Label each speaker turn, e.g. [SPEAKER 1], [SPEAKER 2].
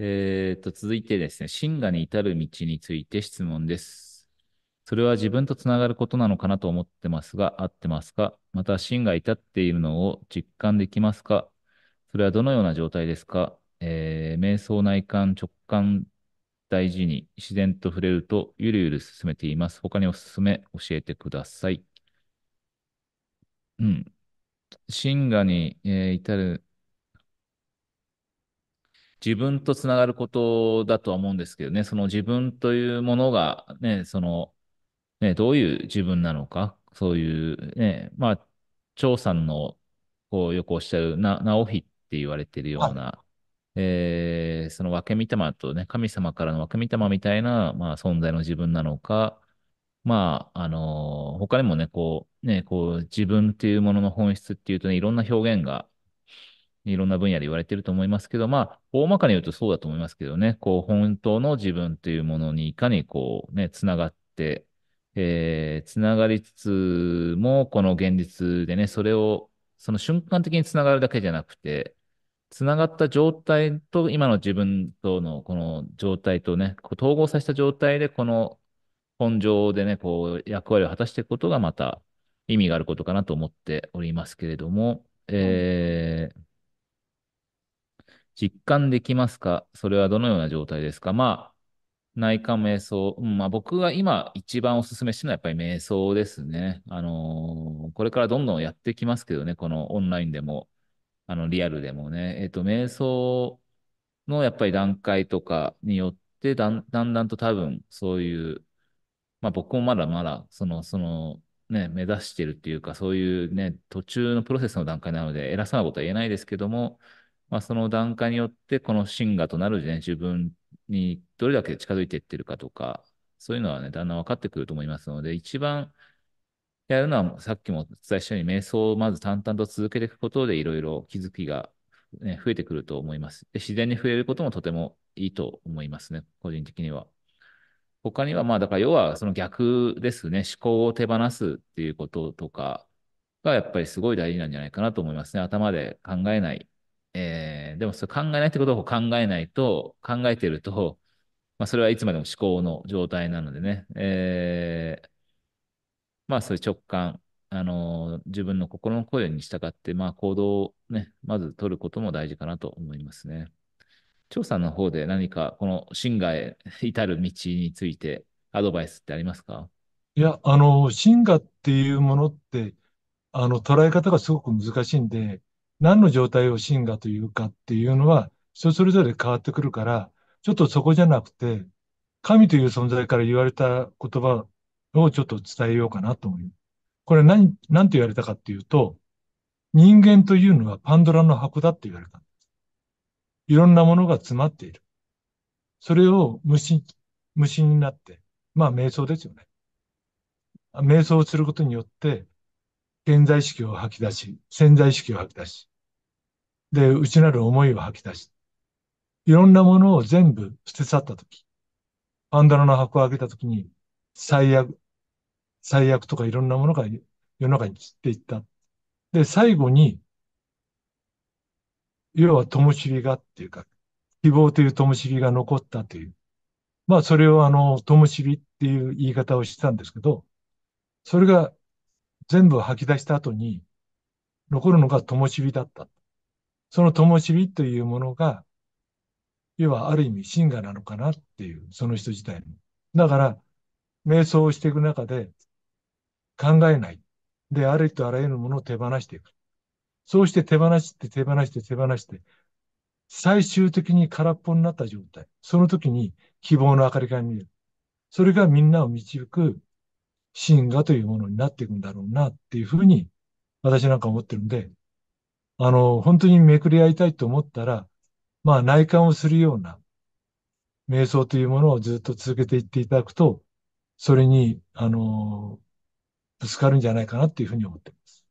[SPEAKER 1] えー、っと、続いてですね、真我に至る道について質問です。それは自分とつながることなのかなと思ってますが、合ってますかまた、真が至っているのを実感できますかそれはどのような状態ですかえー、瞑想内観、直感大事に自然と触れるとゆるゆる進めています。他におすすめ教えてください。うん。真我に、えー、至る自分とつながることだとは思うんですけどね、その自分というものが、ね、その、ね、どういう自分なのか、そういう、ね、まあ、張さんの、こう、よくおっしゃる、な、直日って言われてるような、えー、その分け御霊とね、神様からの分け御霊みたいな、まあ、存在の自分なのか、まあ、あのー、他にもね、こう、ね、こう、自分っていうものの本質っていうとね、いろんな表現がいろんな分野で言われてると思いますけど、まあ、大まかに言うとそうだと思いますけどね、こう、本当の自分というものにいかにこう、ね、つながって、えー、つながりつつも、この現実でね、それを、その瞬間的につながるだけじゃなくて、つながった状態と、今の自分とのこの状態とね、こう統合させた状態で、この本情でね、こう、役割を果たしていくことがまた意味があることかなと思っておりますけれども、えー、実感できますかそれはどのような状態ですかまあ、内観瞑想。うん、まあ僕が今一番お勧めしてるのはやっぱり瞑想ですね。あのー、これからどんどんやってきますけどね、このオンラインでも、あの、リアルでもね。えっ、ー、と、瞑想のやっぱり段階とかによってだん、だんだんと多分そういう、まあ僕もまだまだ、その、その、ね、目指してるっていうか、そういうね、途中のプロセスの段階なので、偉そうなことは言えないですけども、まあ、その段階によって、この真がとなる、ね、自分にどれだけ近づいていってるかとか、そういうのはね、だんだん分かってくると思いますので、一番やるのは、さっきもお伝えしたように、瞑想をまず淡々と続けていくことで、いろいろ気づきが、ね、増えてくると思いますで。自然に増えることもとてもいいと思いますね、個人的には。他には、まあ、だから要はその逆ですね、思考を手放すっていうこととかがやっぱりすごい大事なんじゃないかなと思いますね。頭で考えないえー、でもそれ考えないってことを考えないと、考えてると、まあ、それはいつまでも思考の状態なのでね、えー、まあそういう直感、あのー、自分の心の声に従って、まあ行動をね、まず取ることも大事かなと思いますね。張さんの方で何かこの進化へ至る道についてアドバイスってありますか
[SPEAKER 2] いや、あの、進化っていうものって、あの、捉え方がすごく難しいんで、何の状態を真がというかっていうのは、人それぞれ変わってくるから、ちょっとそこじゃなくて、神という存在から言われた言葉をちょっと伝えようかなと思う。これ何、何て言われたかっていうと、人間というのはパンドラの箱だって言われたんです。いろんなものが詰まっている。それを無心、無心になって、まあ瞑想ですよね。瞑想をすることによって、現在意識を吐き出し、潜在意識を吐き出し、で、内なる思いを吐き出し、いろんなものを全部捨て去ったとき、パンダの箱を開けたときに、最悪、最悪とかいろんなものが世の中に散っていった。で、最後に、要は灯火がっていうか、希望という灯火が残ったという。まあ、それをあの、灯火っていう言い方をしてたんですけど、それが全部吐き出した後に、残るのが灯火だった。その灯火というものが、要はある意味真我なのかなっていう、その人自体の。だから、瞑想をしていく中で考えない。で、ありとあらゆるものを手放していく。そうして手放して手放して手放して、最終的に空っぽになった状態。その時に希望の明かりが見える。それがみんなを導く真我というものになっていくんだろうなっていうふうに私なんか思ってるんで、あの、本当にめくり合いたいと思ったら、まあ内観をするような瞑想というものをずっと続けていっていただくと、それに、あの、ぶつかるんじゃないかなっていうふうに思っています。